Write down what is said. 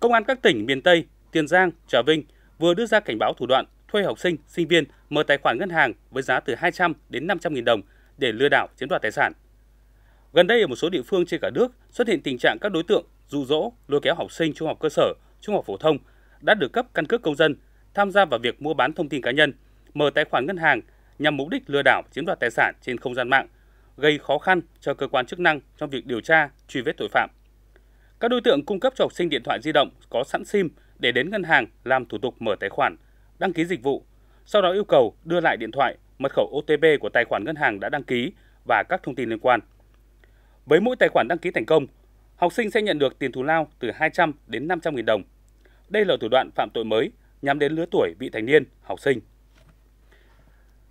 Công an các tỉnh miền Tây, Tiền Giang, Trà Vinh vừa đưa ra cảnh báo thủ đoạn thuê học sinh, sinh viên mở tài khoản ngân hàng với giá từ 200 đến 500 000 đồng để lừa đảo chiếm đoạt tài sản. Gần đây ở một số địa phương trên cả nước xuất hiện tình trạng các đối tượng dụ dỗ, lôi kéo học sinh trung học cơ sở, trung học phổ thông đã được cấp căn cước công dân tham gia vào việc mua bán thông tin cá nhân, mở tài khoản ngân hàng nhằm mục đích lừa đảo chiếm đoạt tài sản trên không gian mạng, gây khó khăn cho cơ quan chức năng trong việc điều tra, truy vết tội phạm. Các đối tượng cung cấp cho học sinh điện thoại di động có sẵn SIM để đến ngân hàng làm thủ tục mở tài khoản, đăng ký dịch vụ, sau đó yêu cầu đưa lại điện thoại, mật khẩu OTP của tài khoản ngân hàng đã đăng ký và các thông tin liên quan. Với mỗi tài khoản đăng ký thành công, học sinh sẽ nhận được tiền thù lao từ 200 đến 500 nghìn đồng. Đây là thủ đoạn phạm tội mới nhắm đến lứa tuổi vị thành niên, học sinh.